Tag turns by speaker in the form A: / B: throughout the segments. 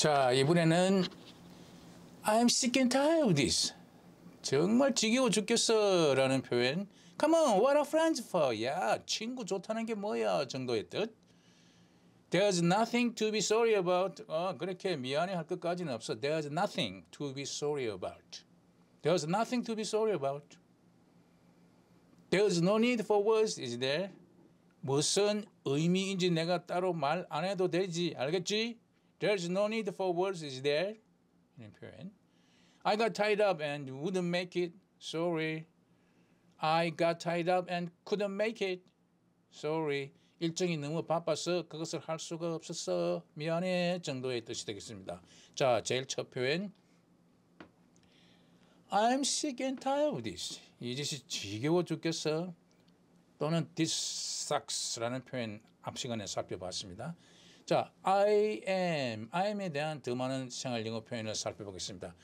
A: 자, 이번에는 I'm sick and tired of this. 정말 지겨워 죽겠어 라는 표현 Come on, what a f r i e n d for? 야, 친구 좋다는 게 뭐야 정도의 뜻 There's nothing to be sorry about 어, 그렇게 미안해할 것까지는 없어 There's nothing to be sorry about There's nothing to be sorry about There's no need for words, is there? 무슨 의미인지 내가 따로 말 안 해도 되지 알겠지? There's no need for words, is there? In 표현. I got tied up and wouldn't make it. Sorry. I got tied up and couldn't make it. Sorry. 일정이 너무 바빠서 그것을 할 수가 없었어. 미안해. 정도의 뜻이 되겠습니다. 자, 제일 첫 표현. I'm sick and tired of this. 이 짓이 지겨워 죽겠어. 또는 this sucks라는 표현 앞 시간에 살펴봤습니다. 자, I am, I am에 대한 더 많은 생활용어 표현을 살펴보겠습니다.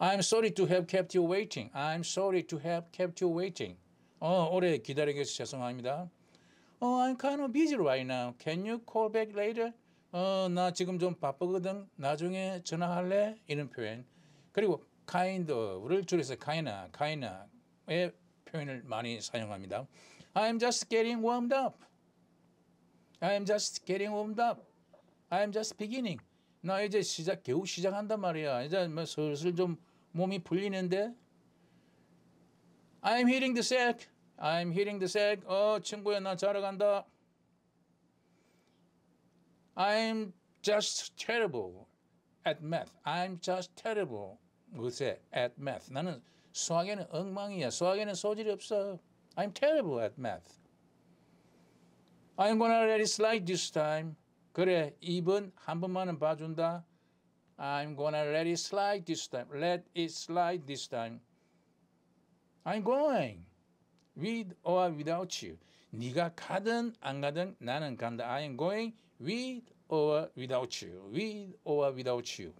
A: I'm sorry to have kept you waiting. I'm sorry to have kept you waiting. 어, 오래 기다리게 해서 죄송합니다. Oh, I'm kind of busy right now. Can you call back later? 어, 나 지금 좀 바쁘거든. 나중에 전화할래? 이런 표현. 그리고 kind of를 줄여서 kind, kind 의 표현을 많이 사용합니다. I'm just getting warmed up. I'm just getting warmed up. I'm just beginning. 나 이제 시작 겨우 시작한단 말이야. 이제 뭐 슬슬 좀 몸이 풀리는데. I'm hitting the sack. I'm hitting the sack. 어 친구야 나 자러 간다. I'm just terrible at math. I'm just terrible. 그새 at math. 나는 수학에는 엉망이야. 수학에는 소질이 없어. I'm terrible at math. I'm gonna let it slide this time. 그래 입은 한 번만은 봐준다. I'm gonna let it slide this time. Let it slide this time. I'm going. With or without you. 네가 가든 안 가든 나는 간다. I'm going with or without you. With or without you.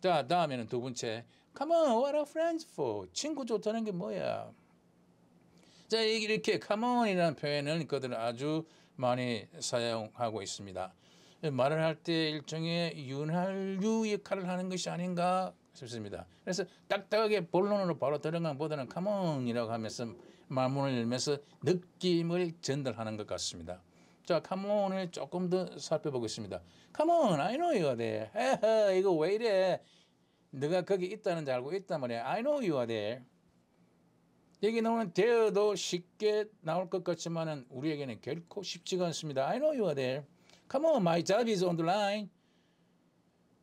A: 자 다음에는 두 번째. Come on, what are friends for? 친구 좋다는 게 뭐야? 자 이렇게 come on이라는 표현을 그들은 아주 많이 사용하고 있습니다. 말을 할 때 일종의 윤활유 역할을 하는 것이 아닌가 싶습니다. 그래서 딱딱하게 본론으로 바로 들어가보다는 카몬이라고 하면서 말문을 열면서 느낌을 전달하는 것 같습니다. 자, 카몬을 조금 더 살펴보겠습니다. 카몬, I know you're there. 이거 왜 이래? 네가 거기 있다는 줄 알고 있단 말이야. I know you're there. 여기 나오는 there도 쉽게 나올 것 같지만 우리에게는 결코 쉽지가 않습니다. I know you're there. Come on, my job is on the line.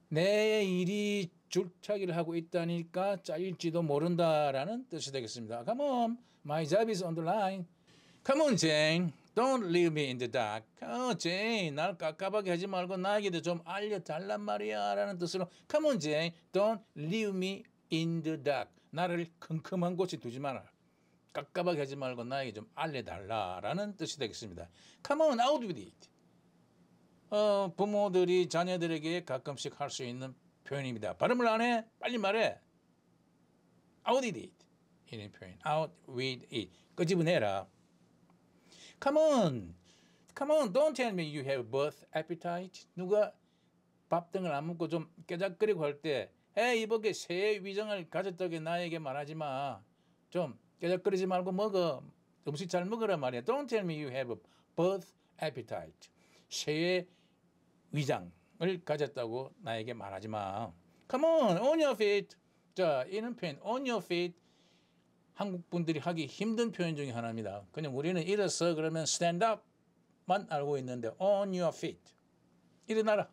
A: 내 일이 줄타기를 하고 있다니까 잘릴지도 모른다라는 뜻이 되겠습니다. Come on, my job is on the line. Come on, Jane. Don't leave me in the dark. Oh, Jane, 날 깝깝하게 하지 말고 나에게도 좀 알려달란 말이야 라는 뜻으로 Come on, Jane. Don't leave me in the dark. 나를 큼큼한 곳에 두지 마라. 깝깝하게 하지 말고 나에게 좀 알려달라라는 뜻이 되겠습니다. Come on, out with it. 어, 부모들이 자녀들에게 가끔씩 할 수 있는 표현입니다. 발음을 안 해? 빨리 말해. Out with it. 이런 표현. Out with it. 끄집어내라. Come on. Come on. Don't tell me you have birth appetite. 누가 밥 등을 안 먹고 좀 깨작거리고 할 때, 에이, 이복에 새의 위장을 가졌다고 나에게 말하지 마. 좀 깨작거리지 말고 먹어. 음식 잘 먹으란 말이야. Don't tell me you have birth appetite. 새의 위장을 가졌다고 나에게 말하지 마. Come on, on your feet. 자, 이런 표현, on your feet. 한국 분들이 하기 힘든 표현 중에 하나입니다. 그냥 우리는 일어서 그러면 stand up만 알고 있는데 on your feet. 일어나라.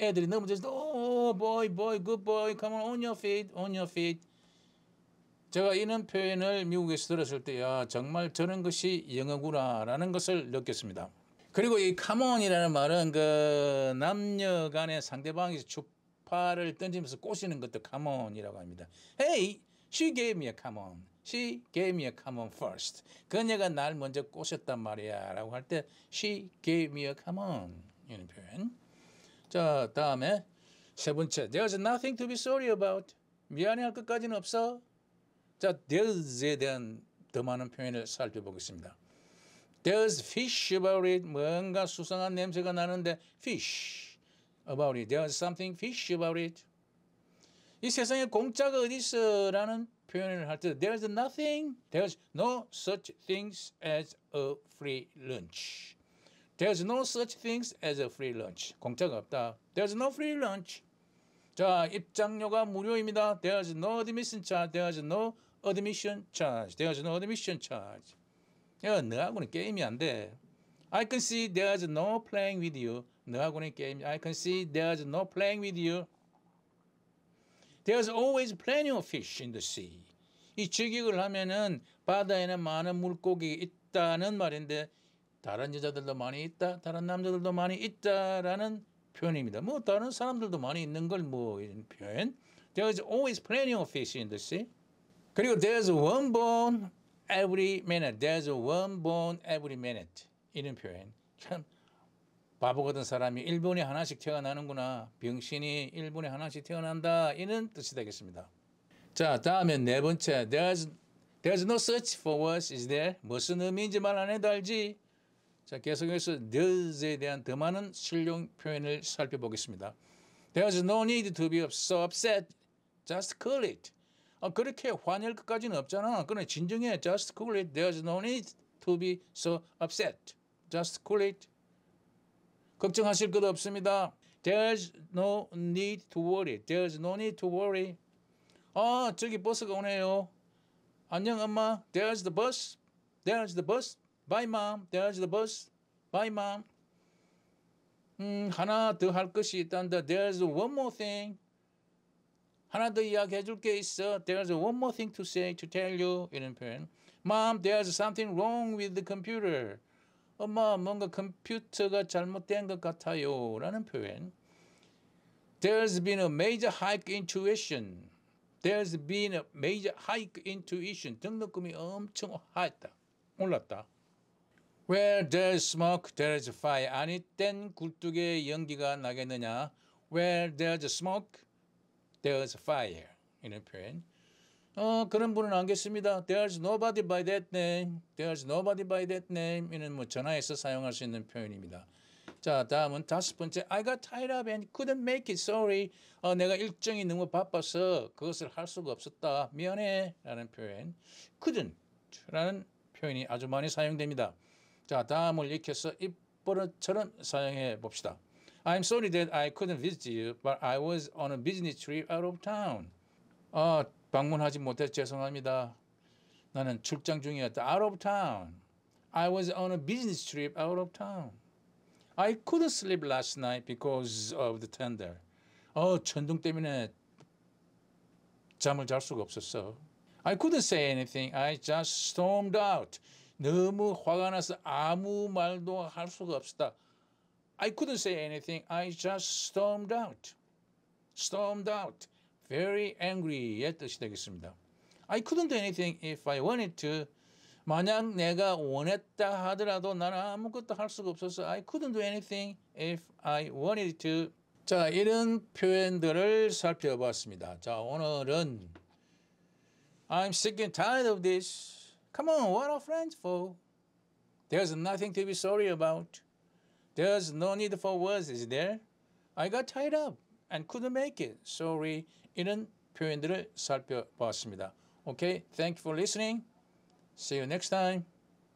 A: 애들이 넘어져서 oh boy, boy, good boy, come on, on your feet, on your feet. 제가 이런 표현을 미국에서 들었을 때, 야, 정말 저런 것이 영어구나라는 것을 느꼈습니다. 그리고 이 카몬이라는 말은 그 남녀 간의 상대방이 주파를 던지면서 꼬시는 것도 카몬이라고 합니다. Hey, she gave me a common. She gave me a common first. 그녀가 날 먼저 꼬셨단 말이야. 라고 할 때 she gave me a common. 이런 표현. 자, 다음에 세 번째. There's nothing to be sorry about. 미안해할 것까지는 없어. 자, there's에 대한 더 많은 표현을 살펴보겠습니다. There's fish about it. 뭔가 수상한 냄새가 나는데 fish about it. There's something fish about it. 이 세상에 공짜가 어디 있어라는 표현을 할 때 there's nothing, there's no such things as a free lunch. There's no such things as a free lunch. 공짜가 없다. There's no free lunch. 자, 입장료가 무료입니다. There's no admission charge. There's no admission charge. There's no admission charge. 야, 너하고는 게임이 안 돼. I can see there's no playing with you. 너하고는 게임. I can see there's no playing with you. There's always plenty of fish in the sea. 이 직역을 하면은 바다에는 많은 물고기 있다는 말인데 다른 여자들도 많이 있다, 다른 남자들도 많이 있다라는 표현입니다. 뭐 다른 사람들도 많이 있는 걸 뭐 이런 표현. There's always plenty of fish in the sea. 그리고 there's one bone every minute. There's one b o n every e minute. 이런 표현. 참 바보 같은 사람이 일본에 하나씩 태어나는구나. 병신이 일본에 하나씩 태어난다. 이런 뜻이 되겠습니다. 자, 다음에 네 번째. There's, there's no such for words, is there? 무슨 의미인지 말 안 해도 알지? 자, 계속해서 there's에 대한 더 많은 실용 표현을 살펴보겠습니다. There's no need to be so upset. Just call it. 아, 그렇게 화낼 것까지는 없잖아. 그러나 진정해. Just cool it. There's no need to be so upset. Just cool it. 걱정하실 것 없습니다. There's no need to worry. There's no need to worry. 아, 저기 버스가 오네요. 안녕 엄마. There's the bus. There's the bus. Bye mom. There's the bus. Bye mom. 음, 하나 더 할 것이 있단다. There's one more thing. 하나 더 이야기해 줄게 있어. There's one more thing to say to tell you 이런 표현. Mom, there's something wrong with the computer. 엄마, 뭔가 컴퓨터가 잘못된 것 같아요. 라는 표현. There's been a major hike in tuition. There's been a major hike in tuition. 등록금이 엄청 하였다. 올랐다. Where there's smoke, there's fire. 아니, 땐 굴뚝에 연기가 나겠느냐. Where there's smoke, There's fire. 이런 표현. 어, 그런 분은 알겠습니다. There's nobody by that name. There's nobody by that name. 이는 뭐 전화에서 사용할 수 있는 표현입니다. 자, 다음은 다섯 번째. I got t i e d up and couldn't make it. Sorry. 어, 내가 일정이 너무 바빠서 그것을 할 수가 없었다. 미안해. 라는 표현. couldn't. 라는 표현이 아주 많이 사용됩니다. 자, 다음을 익혀서 입버릇처럼 사용해 봅시다. I'm sorry that I couldn't visit you, but I was on a business trip out of town. 아, 방문하지 못해 죄송합니다. 나는 출장 중이었다. Out of town. I was on a business trip out of town. I couldn't sleep last night because of the tender. 어, 천둥 때문에 잠을 잘 수가 없었어. I couldn't say anything. I just stormed out. 너무 화가 나서 아무 말도 할 수가 없었다. I couldn't say anything. I just stormed out. stormed out. very angry의 뜻이 되겠습니다. I couldn't do anything if I wanted to. 만약 내가 원했다 하더라도 나는 아무것도 할 수가 없어서 I couldn't do anything if I wanted to. 자, 이런 표현들을 살펴봤습니다. 자, 오늘은 I'm sick and tired of this. Come on, what are friends for? There's nothing to be sorry about. There's no need for words, is there? I got tied up and couldn't make it. Sorry. 이런 표현들을 살펴보았습니다. Okay, thank you for listening. See you next time.